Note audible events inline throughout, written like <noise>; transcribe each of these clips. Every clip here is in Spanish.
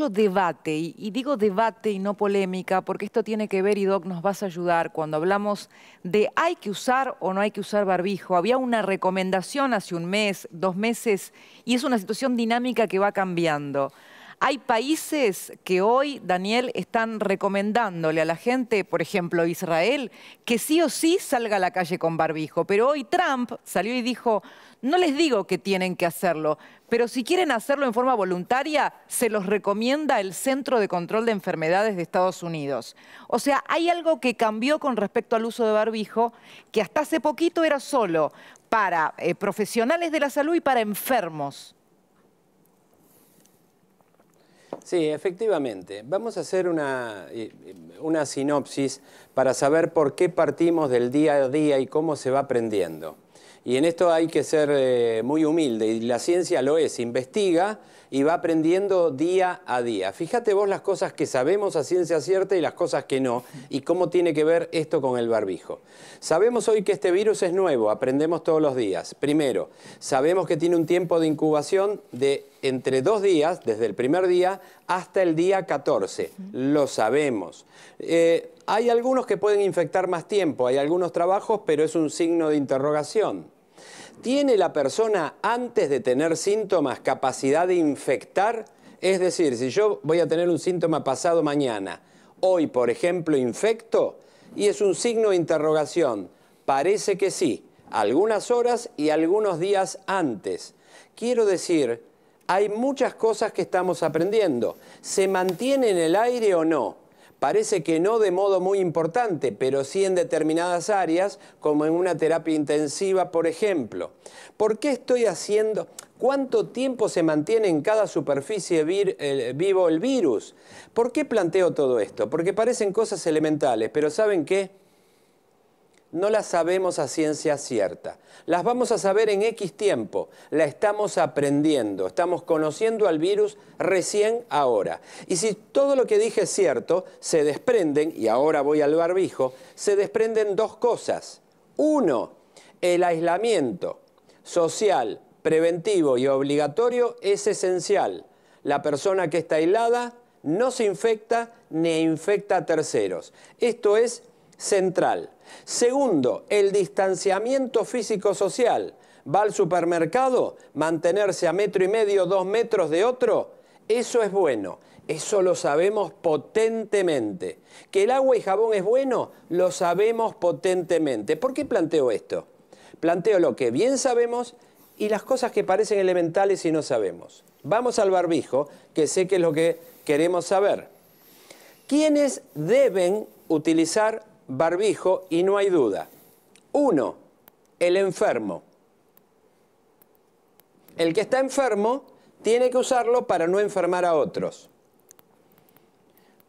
mucho debate, y, digo debate y no polémica, porque esto tiene que ver, y Doc nos vas a ayudar, cuando hablamos de hay que usar o no hay que usar barbijo. Había una recomendación hace un mes, dos meses, y es una situación dinámica que va cambiando. Hay países que hoy, Daniel, están recomendándole a la gente, por ejemplo Israel, que sí o sí salga a la calle con barbijo. Pero hoy Trump salió y dijo, no les digo que tienen que hacerlo, pero si quieren hacerlo en forma voluntaria, se los recomienda el Centro de Control de Enfermedades de Estados Unidos. O sea, hay algo que cambió con respecto al uso de barbijo, que hasta hace poquito era solo para eh, profesionales de la salud y para enfermos. Sí, efectivamente. Vamos a hacer una, eh, eh, una sinopsis para saber por qué partimos del día a día y cómo se va aprendiendo. Y en esto hay que ser eh, muy humilde, y la ciencia lo es, investiga y va aprendiendo día a día. Fíjate vos las cosas que sabemos a ciencia cierta y las cosas que no, y cómo tiene que ver esto con el barbijo. Sabemos hoy que este virus es nuevo, aprendemos todos los días. Primero, sabemos que tiene un tiempo de incubación de entre dos días, desde el primer día hasta el día 14. Lo sabemos. Eh, hay algunos que pueden infectar más tiempo, hay algunos trabajos, pero es un signo de interrogación. ¿Tiene la persona antes de tener síntomas capacidad de infectar? Es decir, si yo voy a tener un síntoma pasado mañana, hoy por ejemplo infecto, y es un signo de interrogación, parece que sí, algunas horas y algunos días antes. Quiero decir, hay muchas cosas que estamos aprendiendo. ¿Se mantiene en el aire o no? Parece que no de modo muy importante, pero sí en determinadas áreas, como en una terapia intensiva, por ejemplo. ¿Por qué estoy haciendo? ¿Cuánto tiempo se mantiene en cada superficie vivo el virus? ¿Por qué planteo todo esto? Porque parecen cosas elementales, pero ¿saben qué? no las sabemos a ciencia cierta. Las vamos a saber en X tiempo. La estamos aprendiendo, estamos conociendo al virus recién ahora. Y si todo lo que dije es cierto, se desprenden, y ahora voy al barbijo, se desprenden dos cosas. Uno, el aislamiento social, preventivo y obligatorio es esencial. La persona que está aislada no se infecta ni infecta a terceros. Esto es central. Segundo, el distanciamiento físico-social. ¿Va al supermercado? ¿Mantenerse a metro y medio, dos metros de otro? Eso es bueno. Eso lo sabemos potentemente. ¿Que el agua y jabón es bueno? Lo sabemos potentemente. ¿Por qué planteo esto? Planteo lo que bien sabemos y las cosas que parecen elementales y no sabemos. Vamos al barbijo, que sé que es lo que queremos saber. ¿Quiénes deben utilizar barbijo y no hay duda. Uno, el enfermo. El que está enfermo tiene que usarlo para no enfermar a otros.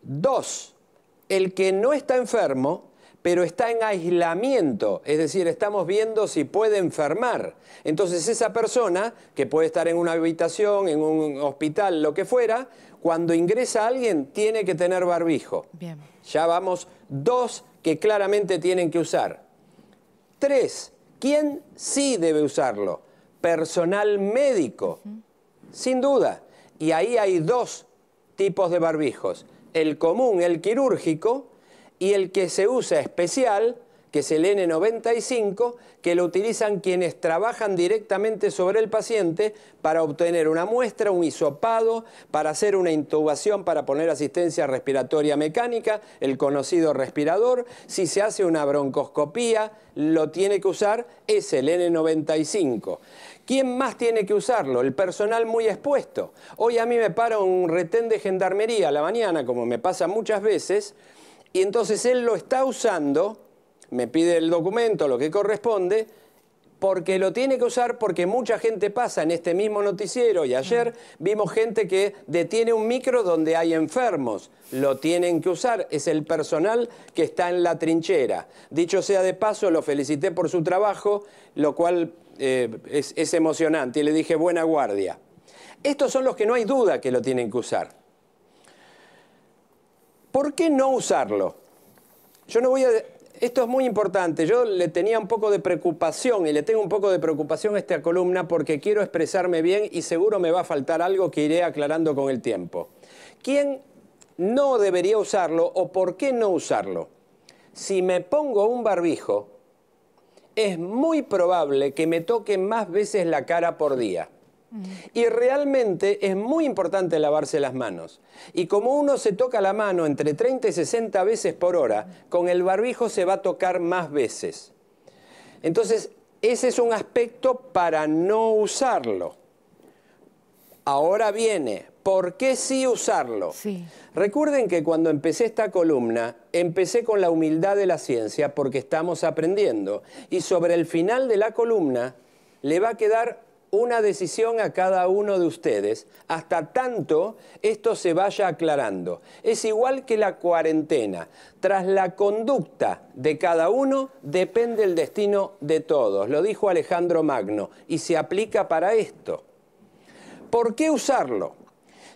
Dos, el que no está enfermo, pero está en aislamiento, es decir, estamos viendo si puede enfermar. Entonces esa persona, que puede estar en una habitación, en un hospital, lo que fuera, cuando ingresa alguien tiene que tener barbijo. Bien. Ya vamos dos que claramente tienen que usar. Tres, ¿quién sí debe usarlo? Personal médico, sin duda. Y ahí hay dos tipos de barbijos, el común, el quirúrgico, y el que se usa especial que es el N95, que lo utilizan quienes trabajan directamente sobre el paciente para obtener una muestra, un hisopado, para hacer una intubación, para poner asistencia respiratoria mecánica, el conocido respirador. Si se hace una broncoscopía, lo tiene que usar, es el N95. ¿Quién más tiene que usarlo? El personal muy expuesto. Hoy a mí me para un retén de gendarmería a la mañana, como me pasa muchas veces, y entonces él lo está usando me pide el documento, lo que corresponde, porque lo tiene que usar porque mucha gente pasa en este mismo noticiero y ayer vimos gente que detiene un micro donde hay enfermos. Lo tienen que usar, es el personal que está en la trinchera. Dicho sea de paso, lo felicité por su trabajo, lo cual eh, es, es emocionante y le dije buena guardia. Estos son los que no hay duda que lo tienen que usar. ¿Por qué no usarlo? Yo no voy a esto es muy importante. Yo le tenía un poco de preocupación y le tengo un poco de preocupación a esta columna porque quiero expresarme bien y seguro me va a faltar algo que iré aclarando con el tiempo. ¿Quién no debería usarlo o por qué no usarlo? Si me pongo un barbijo, es muy probable que me toque más veces la cara por día. Y realmente es muy importante lavarse las manos. Y como uno se toca la mano entre 30 y 60 veces por hora, con el barbijo se va a tocar más veces. Entonces, ese es un aspecto para no usarlo. Ahora viene, ¿por qué sí usarlo? Recuerden que cuando empecé esta columna, empecé con la humildad de la ciencia porque estamos aprendiendo. Y sobre el final de la columna le va a quedar una decisión a cada uno de ustedes hasta tanto esto se vaya aclarando. Es igual que la cuarentena. Tras la conducta de cada uno depende el destino de todos. Lo dijo Alejandro Magno y se aplica para esto. ¿Por qué usarlo?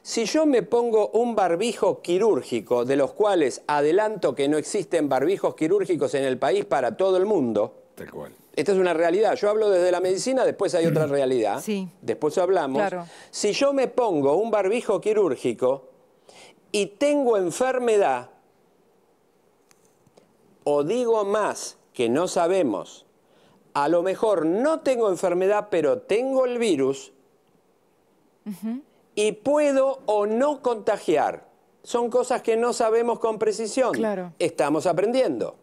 Si yo me pongo un barbijo quirúrgico, de los cuales adelanto que no existen barbijos quirúrgicos en el país para todo el mundo, tal cual esta es una realidad. Yo hablo desde la medicina, después hay otra mm. realidad. Sí. Después hablamos. Si yo me pongo un barbijo quirúrgico y tengo enfermedad, o digo más que no sabemos, a lo mejor no tengo enfermedad, pero tengo el virus y puedo o no contagiar. Son cosas que no sabemos con precisión. Claro. Estamos aprendiendo.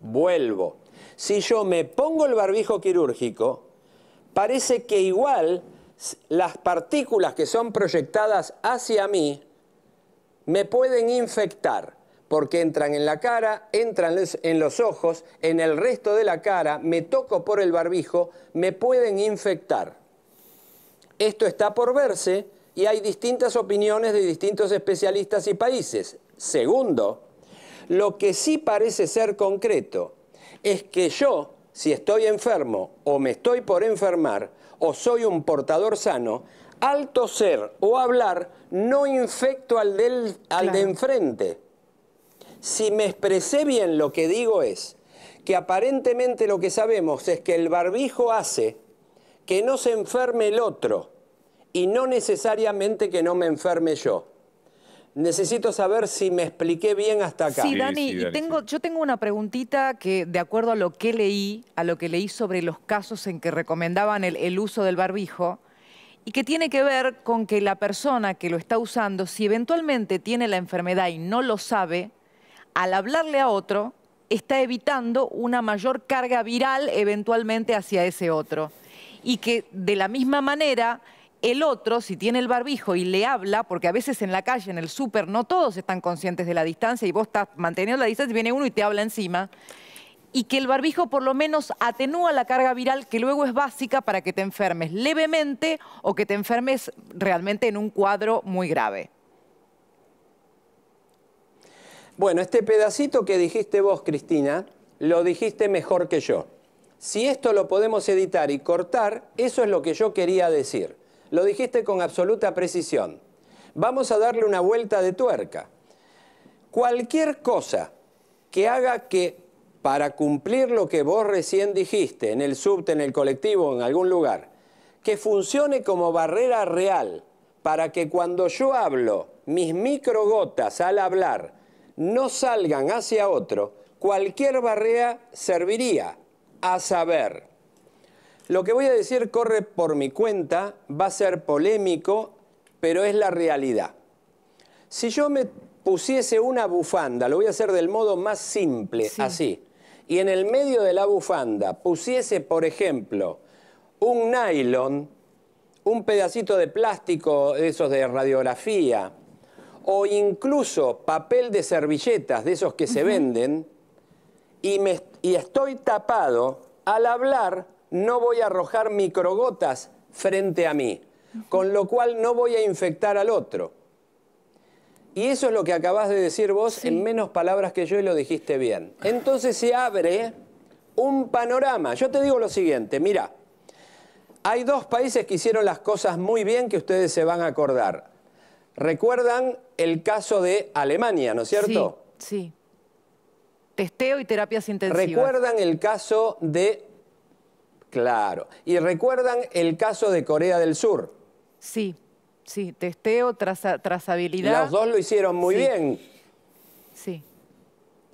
Vuelvo si yo me pongo el barbijo quirúrgico, parece que igual las partículas que son proyectadas hacia mí me pueden infectar, porque entran en la cara, entran en los ojos, en el resto de la cara, me toco por el barbijo, me pueden infectar. Esto está por verse y hay distintas opiniones de distintos especialistas y países. Segundo, lo que sí parece ser concreto es que yo, si estoy enfermo o me estoy por enfermar o soy un portador sano, al toser o hablar no infecto al, del, de enfrente. Si me expresé bien, lo que digo es que aparentemente lo que sabemos es que el barbijo hace que no se enferme el otro y no necesariamente que no me enferme yo. Necesito saber si me expliqué bien hasta acá. Sí, Dani, tengo, yo tengo una preguntita que, de acuerdo a lo que leí, a lo que leí sobre los casos en que recomendaban el uso del barbijo, y que tiene que ver con que la persona que lo está usando, si eventualmente tiene la enfermedad y no lo sabe, al hablarle a otro, está evitando una mayor carga viral eventualmente hacia ese otro. Y que de la misma manera el otro, si tiene el barbijo y le habla, porque a veces en la calle, en el súper, no todos están conscientes de la distancia y vos estás manteniendo la distancia viene uno y te habla encima. Y que el barbijo por lo menos atenúa la carga viral que luego es básica para que te enfermes levemente o que te enfermes realmente en un cuadro muy grave. Bueno, este pedacito que dijiste vos, Cristina, lo dijiste mejor que yo. Si esto lo podemos editar y cortar, eso es lo que yo quería decir. Lo dijiste con absoluta precisión. Vamos a darle una vuelta de tuerca. Cualquier cosa que haga que para cumplir lo que vos recién dijiste en el subte, en el colectivo, en algún lugar, que funcione como barrera real para que cuando yo hablo, mis microgotas al hablar no salgan hacia otro, cualquier barrera serviría a saber lo que voy a decir corre por mi cuenta, va a ser polémico, pero es la realidad. Si yo me pusiese una bufanda, lo voy a hacer del modo más simple, así, y en el medio de la bufanda pusiese, por ejemplo, un nylon, un pedacito de plástico, esos de radiografía, o incluso papel de servilletas, de esos que se venden, y, y estoy tapado, al hablar no voy a arrojar microgotas frente a mí, con lo cual no voy a infectar al otro. Y eso es lo que acabas de decir vos en menos palabras que yo y lo dijiste bien. Entonces se abre un panorama. Yo te digo lo siguiente, mira, hay dos países que hicieron las cosas muy bien que ustedes se van a acordar. Recuerdan el caso de Alemania, ¿no es cierto? Sí, sí. Testeo y terapias intensivas. Recuerdan el caso de Claro. ¿Y recuerdan el caso de Corea del Sur? Sí, sí, testeo, trazabilidad. Los dos lo hicieron muy bien. Sí.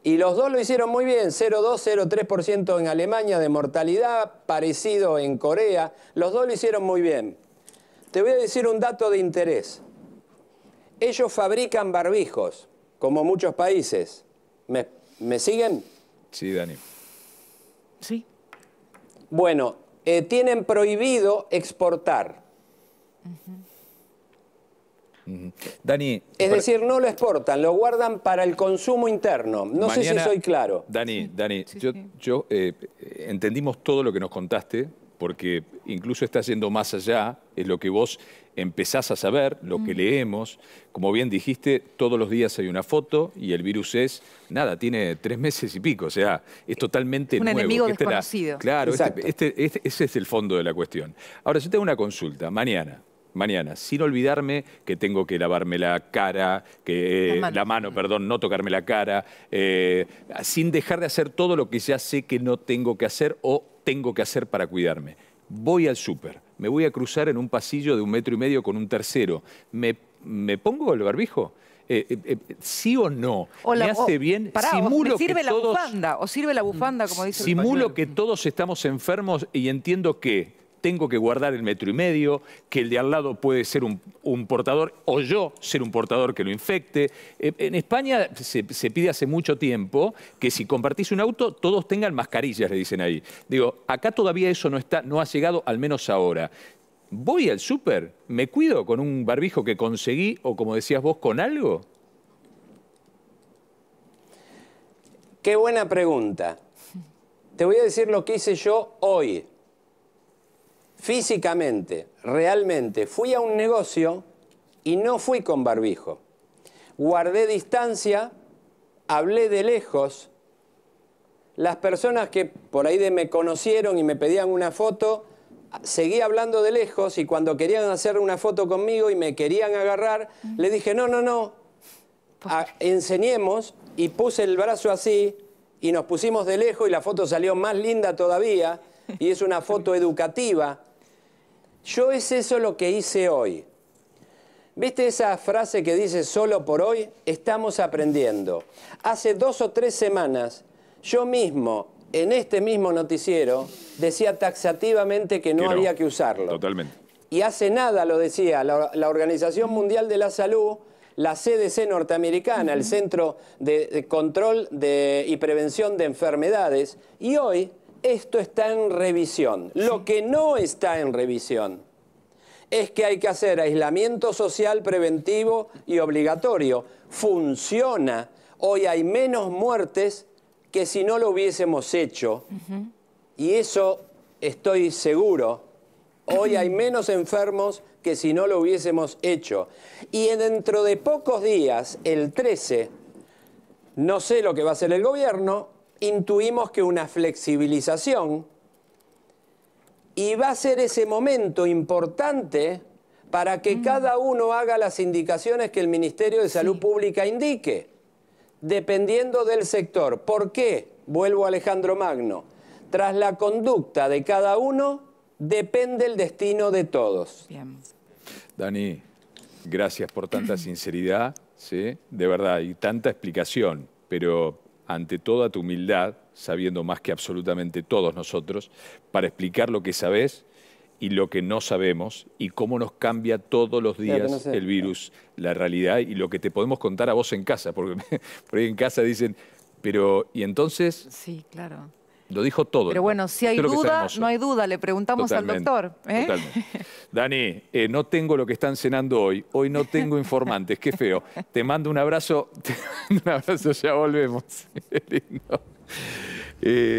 Y los dos lo hicieron muy bien, 0,2-0,3% en Alemania de mortalidad, parecido en Corea. Los dos lo hicieron muy bien. Te voy a decir un dato de interés. Ellos fabrican barbijos, como muchos países. ¿Me, ¿me siguen? Sí, Dani. Sí. Bueno, eh, tienen prohibido exportar. Dani. Es decir, no lo exportan, lo guardan para el consumo interno. No sé si soy claro. Dani, Dani, yo, eh, entendimos todo lo que nos contaste, porque incluso está yendo más allá, es lo que vos empezás a saber lo que leemos. Como bien dijiste, todos los días hay una foto y el virus es, nada, tiene tres meses y pico, o sea, es totalmente un enemigo este desconocido. claro, este, este, ese es el fondo de la cuestión. Ahora, yo tengo una consulta, mañana. Mañana, sin olvidarme que tengo que lavarme la cara, que la eh, mano, perdón, no tocarme la cara, eh, sin dejar de hacer todo lo que ya sé que no tengo que hacer o tengo que hacer para cuidarme. Voy al súper, me voy a cruzar en un pasillo de un metro y medio con un tercero, ¿me, me pongo el barbijo? Eh, eh, eh, sí o no, o me hace bien, simulo sirve la bufanda, o sirve la bufanda, como dice Simulo que todos estamos enfermos y entiendo que tengo que guardar el metro y medio, que el de al lado puede ser un, portador o yo ser un portador que lo infecte. Eh, en España se, pide hace mucho tiempo que si compartís un auto todos tengan mascarillas, le dicen ahí. Digo, acá todavía eso no, está, no ha llegado, al menos ahora. Voy al súper, me cuido con un barbijo que conseguí o como decías vos, con algo. Qué buena pregunta. Te voy a decir lo que hice yo hoy físicamente, realmente, fui a un negocio y no fui con barbijo. Guardé distancia, hablé de lejos. Las personas que por ahí me conocieron y me pedían una foto, seguí hablando de lejos y cuando querían hacer una foto conmigo y me querían agarrar, le dije, no, no, no, ah, enseñemos y puse el brazo así y nos pusimos de lejos y la foto salió más linda todavía <laughs> y es una foto educativa yo es eso lo que hice hoy. ¿Viste esa frase que dice solo por hoy? Estamos aprendiendo. Hace dos o tres semanas, yo mismo, en este mismo noticiero, decía taxativamente que no, había que usarlo. Totalmente. Y hace nada lo decía la, Organización Mundial de la Salud, la CDC norteamericana, el Centro de Control y Prevención de Enfermedades, y hoy esto está en revisión. Lo que no está en revisión es que hay que hacer aislamiento social preventivo y obligatorio. Funciona. Hoy hay menos muertes que si no lo hubiésemos hecho. Y eso estoy seguro. Hoy hay menos enfermos que si no lo hubiésemos hecho. Y dentro de pocos días, el 13, no sé lo que va a hacer el gobierno, intuimos que una flexibilización y va a ser ese momento importante para que mm. cada uno haga las indicaciones que el Ministerio de Salud Pública indique, dependiendo del sector. ¿Por qué? Vuelvo a Alejandro Magno. Tras la conducta de cada uno depende el destino de todos. Dani, gracias por tanta <clears throat> sinceridad, ¿sí? de verdad, y tanta explicación, pero ante toda tu humildad, sabiendo más que absolutamente todos nosotros, para explicar lo que sabes y lo que no sabemos y cómo nos cambia todos los días el virus, la realidad y lo que te podemos contar a vos en casa, porque <laughs> por ahí en casa dicen, pero, ¿y entonces? Sí, claro. Lo dijo todo. Pero bueno, si hay duda, no hay duda, le preguntamos al doctor. ¿eh? Dani, eh, no tengo lo que están cenando hoy, hoy no tengo informantes, qué feo. Te mando un abrazo, <laughs> te mando un abrazo, ya volvemos. <laughs> Lindo. Eh,